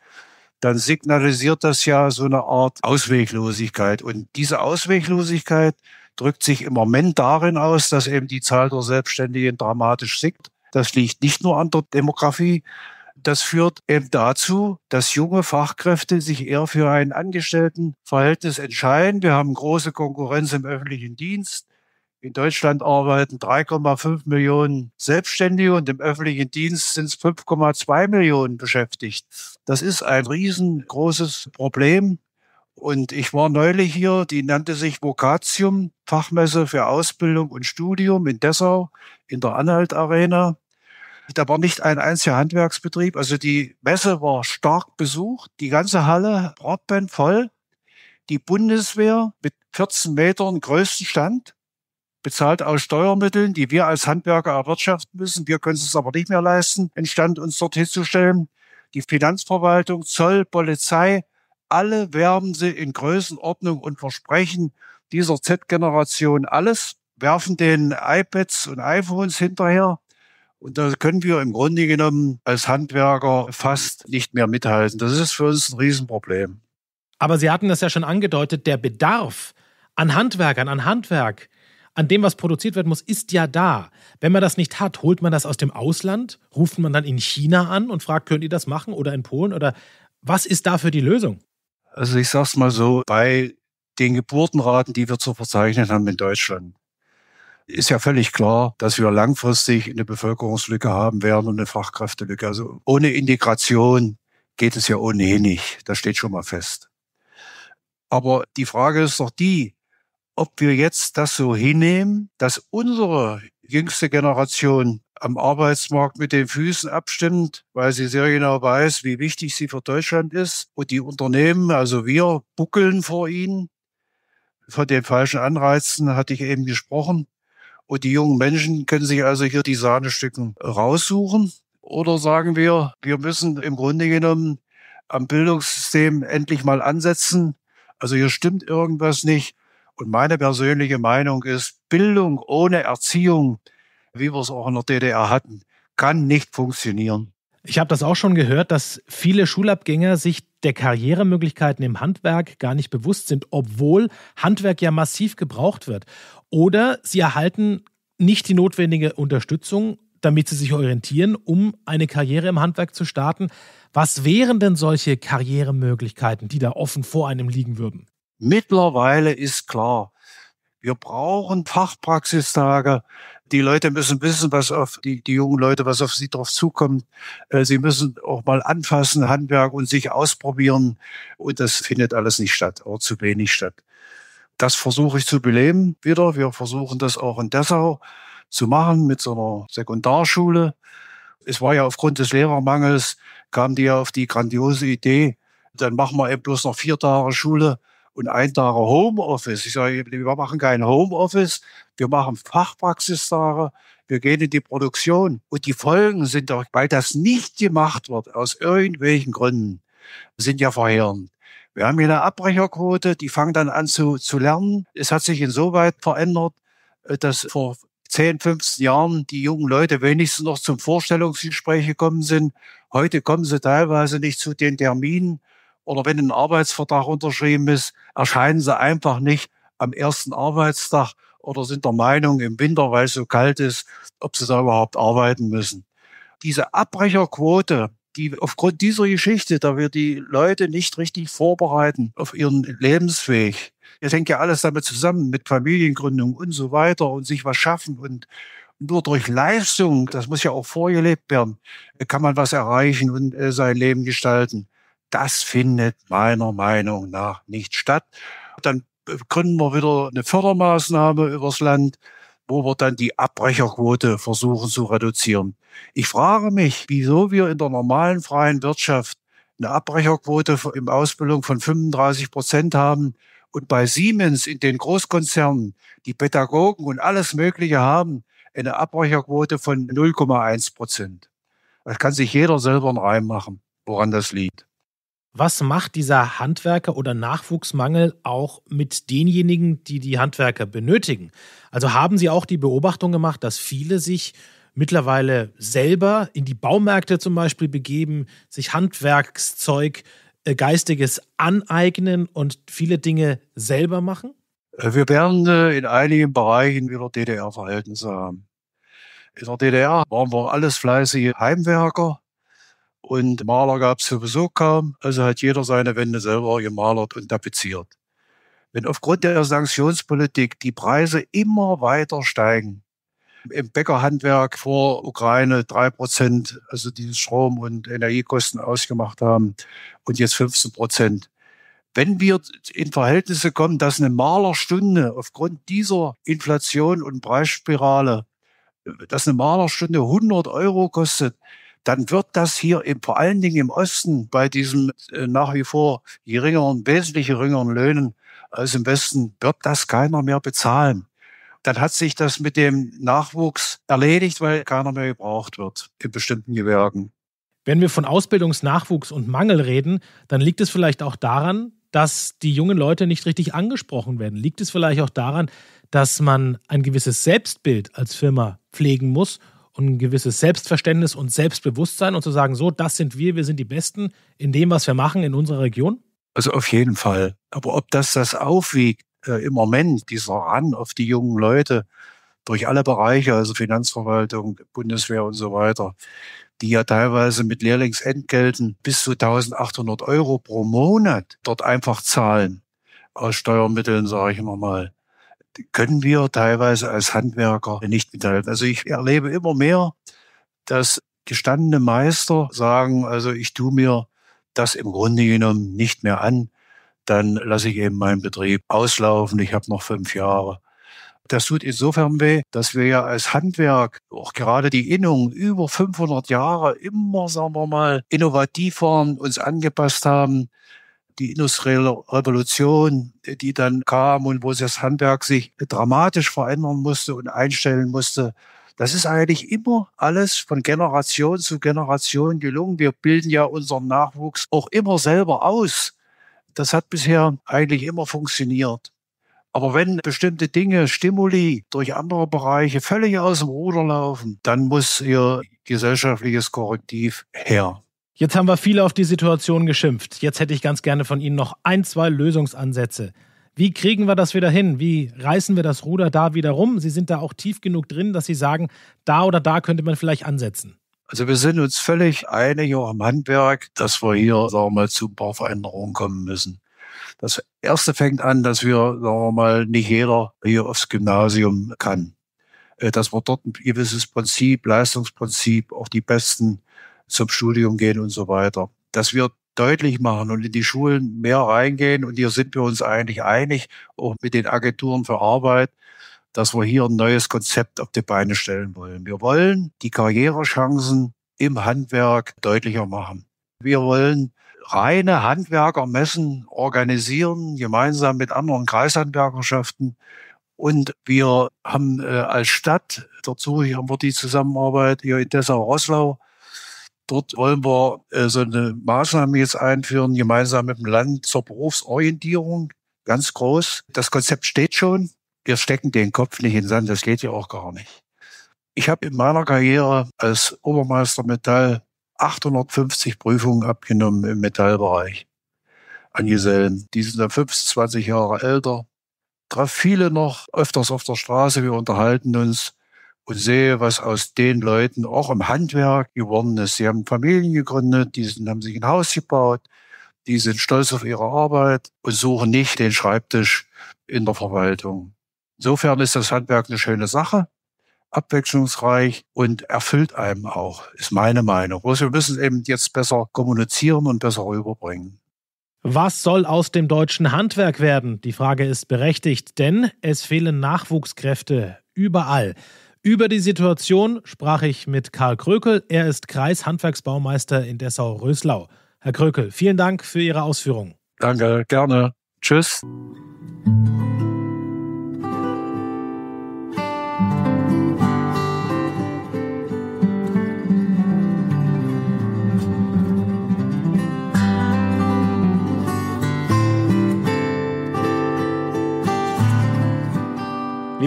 dann signalisiert das ja so eine Art Ausweglosigkeit. Und diese Ausweglosigkeit drückt sich im Moment darin aus, dass eben die Zahl der Selbstständigen dramatisch sinkt. Das liegt nicht nur an der Demografie. Das führt eben dazu, dass junge Fachkräfte sich eher für ein Angestelltenverhältnis entscheiden. Wir haben große Konkurrenz im öffentlichen Dienst. In Deutschland arbeiten 3,5 Millionen Selbstständige und im öffentlichen Dienst sind es 5,2 Millionen beschäftigt. Das ist ein riesengroßes Problem. Und ich war neulich hier, die nannte sich Vocatium, Fachmesse für Ausbildung und Studium in Dessau in der Anhalt Arena. Da war nicht ein einziger Handwerksbetrieb. Also die Messe war stark besucht, die ganze Halle broadband voll. Die Bundeswehr mit 14 Metern größten Stand, bezahlt aus Steuermitteln, die wir als Handwerker erwirtschaften müssen. Wir können es aber nicht mehr leisten, einen Stand uns dort hinzustellen. Die Finanzverwaltung, Zoll, Polizei, alle werben sie in Größenordnung und versprechen dieser Z-Generation alles, werfen den iPads und iPhones hinterher. Und da können wir im Grunde genommen als Handwerker fast nicht mehr mithalten. Das ist für uns ein Riesenproblem. Aber Sie hatten das ja schon angedeutet, der Bedarf an Handwerkern, an Handwerk, an dem, was produziert werden muss, ist ja da. Wenn man das nicht hat, holt man das aus dem Ausland, ruft man dann in China an und fragt, könnt ihr das machen oder in Polen oder was ist da für die Lösung? Also ich sag's mal so, bei den Geburtenraten, die wir zu verzeichnen haben in Deutschland, ist ja völlig klar, dass wir langfristig eine Bevölkerungslücke haben werden und eine Fachkräftelücke. Also ohne Integration geht es ja ohnehin nicht. Das steht schon mal fest. Aber die Frage ist doch die, ob wir jetzt das so hinnehmen, dass unsere jüngste Generation am Arbeitsmarkt mit den Füßen abstimmt, weil sie sehr genau weiß, wie wichtig sie für Deutschland ist. Und die Unternehmen, also wir, buckeln vor ihnen. Von den falschen Anreizen hatte ich eben gesprochen. Und die jungen Menschen können sich also hier die Sahnestücken raussuchen. Oder sagen wir, wir müssen im Grunde genommen am Bildungssystem endlich mal ansetzen. Also hier stimmt irgendwas nicht. Und meine persönliche Meinung ist, Bildung ohne Erziehung wie wir es auch in der DDR hatten, kann nicht funktionieren. Ich habe das auch schon gehört, dass viele Schulabgänger sich der Karrieremöglichkeiten im Handwerk gar nicht bewusst sind, obwohl Handwerk ja massiv gebraucht wird. Oder sie erhalten nicht die notwendige Unterstützung, damit sie sich orientieren, um eine Karriere im Handwerk zu starten. Was wären denn solche Karrieremöglichkeiten, die da offen vor einem liegen würden? Mittlerweile ist klar, wir brauchen Fachpraxistage, die Leute müssen wissen, was auf die, die jungen Leute, was auf sie drauf zukommt. Äh, sie müssen auch mal anfassen, Handwerk und sich ausprobieren. Und das findet alles nicht statt, oder zu wenig statt. Das versuche ich zu beleben wieder. Wir versuchen das auch in Dessau zu machen mit so einer Sekundarschule. Es war ja aufgrund des Lehrermangels, kam die ja auf die grandiose Idee, dann machen wir eben bloß noch vier Tage Schule und ein Tag Homeoffice. Ich sage, wir machen kein Homeoffice, wir machen Fachpraxistage, wir gehen in die Produktion. Und die Folgen sind doch, weil das nicht gemacht wird, aus irgendwelchen Gründen, sind ja verheerend. Wir haben hier eine Abbrecherquote, die fangen dann an zu, zu lernen. Es hat sich insoweit verändert, äh, dass vor 10, 15 Jahren die jungen Leute wenigstens noch zum Vorstellungsgespräch gekommen sind. Heute kommen sie teilweise nicht zu den Terminen oder wenn ein Arbeitsvertrag unterschrieben ist, erscheinen sie einfach nicht am ersten Arbeitstag oder sind der Meinung, im Winter, weil es so kalt ist, ob sie da überhaupt arbeiten müssen. Diese Abbrecherquote, die aufgrund dieser Geschichte, da wir die Leute nicht richtig vorbereiten auf ihren Lebensweg, das hängt ja alles damit zusammen, mit Familiengründung und so weiter und sich was schaffen und nur durch Leistung, das muss ja auch vorgelebt werden, kann man was erreichen und äh, sein Leben gestalten das findet meiner Meinung nach nicht statt. Dann gründen wir wieder eine Fördermaßnahme übers Land, wo wir dann die Abbrecherquote versuchen zu reduzieren. Ich frage mich, wieso wir in der normalen freien Wirtschaft eine Abbrecherquote im Ausbildung von 35 Prozent haben und bei Siemens in den Großkonzernen, die Pädagogen und alles Mögliche haben, eine Abbrecherquote von 0,1 Prozent. Das kann sich jeder selber reinmachen, woran das liegt. Was macht dieser Handwerker- oder Nachwuchsmangel auch mit denjenigen, die die Handwerker benötigen? Also haben Sie auch die Beobachtung gemacht, dass viele sich mittlerweile selber in die Baumärkte zum Beispiel begeben, sich Handwerkszeug, äh, Geistiges aneignen und viele Dinge selber machen? Äh, wir werden äh, in einigen Bereichen wieder DDR-Verhältnisse haben. In der DDR waren wir alles fleißige Heimwerker und Maler gab es sowieso kaum, also hat jeder seine Wände selber gemalert und tapeziert. Wenn aufgrund der Sanktionspolitik die Preise immer weiter steigen, im Bäckerhandwerk vor Ukraine 3%, also die Strom- und Energiekosten ausgemacht haben und jetzt 15 Prozent. Wenn wir in Verhältnisse kommen, dass eine Malerstunde aufgrund dieser Inflation und Preisspirale, dass eine Malerstunde 100 Euro kostet, dann wird das hier im, vor allen Dingen im Osten bei diesem äh, nach wie vor geringeren, wesentlich geringeren Löhnen als im Westen, wird das keiner mehr bezahlen. Dann hat sich das mit dem Nachwuchs erledigt, weil keiner mehr gebraucht wird in bestimmten Gewerken. Wenn wir von Ausbildungsnachwuchs und Mangel reden, dann liegt es vielleicht auch daran, dass die jungen Leute nicht richtig angesprochen werden. Liegt es vielleicht auch daran, dass man ein gewisses Selbstbild als Firma pflegen muss und ein gewisses Selbstverständnis und Selbstbewusstsein und zu sagen, so, das sind wir, wir sind die Besten in dem, was wir machen in unserer Region? Also auf jeden Fall. Aber ob das das aufwiegt, äh, im Moment dieser Ran auf die jungen Leute durch alle Bereiche, also Finanzverwaltung, Bundeswehr und so weiter, die ja teilweise mit Lehrlingsentgelten bis zu 1800 Euro pro Monat dort einfach zahlen aus Steuermitteln, sage ich immer mal können wir teilweise als Handwerker nicht mithalten. Also ich erlebe immer mehr, dass gestandene Meister sagen, also ich tue mir das im Grunde genommen nicht mehr an, dann lasse ich eben meinen Betrieb auslaufen, ich habe noch fünf Jahre. Das tut insofern weh, dass wir ja als Handwerk, auch gerade die Innung, über 500 Jahre immer, sagen wir mal, innovativ waren, uns angepasst haben, die industrielle Revolution, die dann kam und wo das Handwerk sich dramatisch verändern musste und einstellen musste. Das ist eigentlich immer alles von Generation zu Generation gelungen. Wir bilden ja unseren Nachwuchs auch immer selber aus. Das hat bisher eigentlich immer funktioniert. Aber wenn bestimmte Dinge, Stimuli durch andere Bereiche völlig aus dem Ruder laufen, dann muss ihr gesellschaftliches Korrektiv her. Jetzt haben wir viele auf die Situation geschimpft. Jetzt hätte ich ganz gerne von Ihnen noch ein, zwei Lösungsansätze. Wie kriegen wir das wieder hin? Wie reißen wir das Ruder da wieder rum? Sie sind da auch tief genug drin, dass Sie sagen, da oder da könnte man vielleicht ansetzen. Also wir sind uns völlig einig am Handwerk, dass wir hier, sagen wir mal, zu Bauveränderungen kommen müssen. Das erste fängt an, dass wir, sagen wir mal, nicht jeder hier aufs Gymnasium kann. Äh, dass wir dort ein gewisses Prinzip, Leistungsprinzip, auch die besten zum Studium gehen und so weiter. Dass wir deutlich machen und in die Schulen mehr reingehen. Und hier sind wir uns eigentlich einig, auch mit den Agenturen für Arbeit, dass wir hier ein neues Konzept auf die Beine stellen wollen. Wir wollen die Karrierechancen im Handwerk deutlicher machen. Wir wollen reine Handwerkermessen organisieren, gemeinsam mit anderen Kreishandwerkerschaften. Und wir haben äh, als Stadt, dazu hier haben wir die Zusammenarbeit hier in dessau roslau Dort wollen wir äh, so eine Maßnahme jetzt einführen, gemeinsam mit dem Land zur Berufsorientierung, ganz groß. Das Konzept steht schon. Wir stecken den Kopf nicht in den Sand, das geht ja auch gar nicht. Ich habe in meiner Karriere als Obermeister Metall 850 Prüfungen abgenommen im Metallbereich an Gesellen. Die sind dann 25 Jahre älter. Traf viele noch öfters auf der Straße, wir unterhalten uns und sehe, was aus den Leuten auch im Handwerk geworden ist. Sie haben Familien gegründet, die sind, haben sich ein Haus gebaut, die sind stolz auf ihre Arbeit und suchen nicht den Schreibtisch in der Verwaltung. Insofern ist das Handwerk eine schöne Sache, abwechslungsreich und erfüllt einem auch, ist meine Meinung. Bloß wir müssen eben jetzt besser kommunizieren und besser rüberbringen. Was soll aus dem deutschen Handwerk werden? Die Frage ist berechtigt, denn es fehlen Nachwuchskräfte überall. Über die Situation sprach ich mit Karl Krökel. Er ist Kreishandwerksbaumeister in Dessau-Röslau. Herr Krökel, vielen Dank für Ihre Ausführungen. Danke, gerne. Tschüss.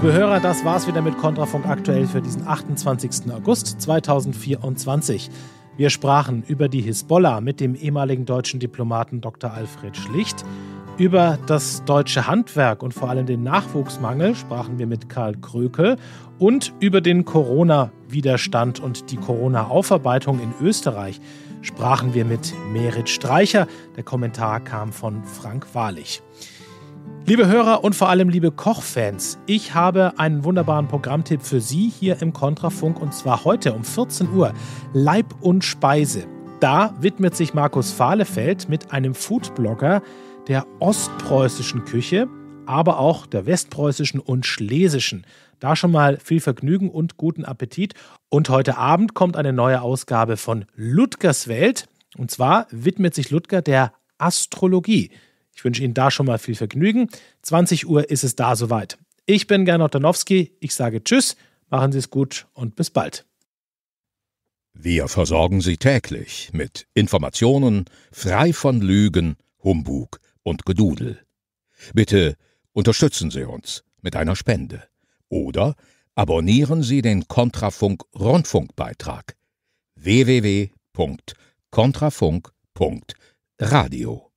Liebe Hörer, das war's wieder mit Kontrafunk aktuell für diesen 28. August 2024. Wir sprachen über die Hisbollah mit dem ehemaligen deutschen Diplomaten Dr. Alfred Schlicht. Über das deutsche Handwerk und vor allem den Nachwuchsmangel sprachen wir mit Karl Krökel. und über den Corona-Widerstand und die Corona-Aufarbeitung in Österreich sprachen wir mit Merit Streicher. Der Kommentar kam von Frank Wahrlich. Liebe Hörer und vor allem liebe Kochfans, ich habe einen wunderbaren Programmtipp für Sie hier im Kontrafunk und zwar heute um 14 Uhr Leib und Speise. Da widmet sich Markus Fahlefeld mit einem Foodblogger der ostpreußischen Küche, aber auch der westpreußischen und schlesischen. Da schon mal viel Vergnügen und guten Appetit. Und heute Abend kommt eine neue Ausgabe von Ludgers Welt. Und zwar widmet sich Ludger der Astrologie. Ich wünsche Ihnen da schon mal viel Vergnügen. 20 Uhr ist es da soweit. Ich bin Gernot Danowski. Ich sage Tschüss, machen Sie es gut und bis bald. Wir versorgen Sie täglich mit Informationen frei von Lügen, Humbug und Gedudel. Bitte unterstützen Sie uns mit einer Spende oder abonnieren Sie den Kontrafunk Rundfunkbeitrag www.kontrafunk.radio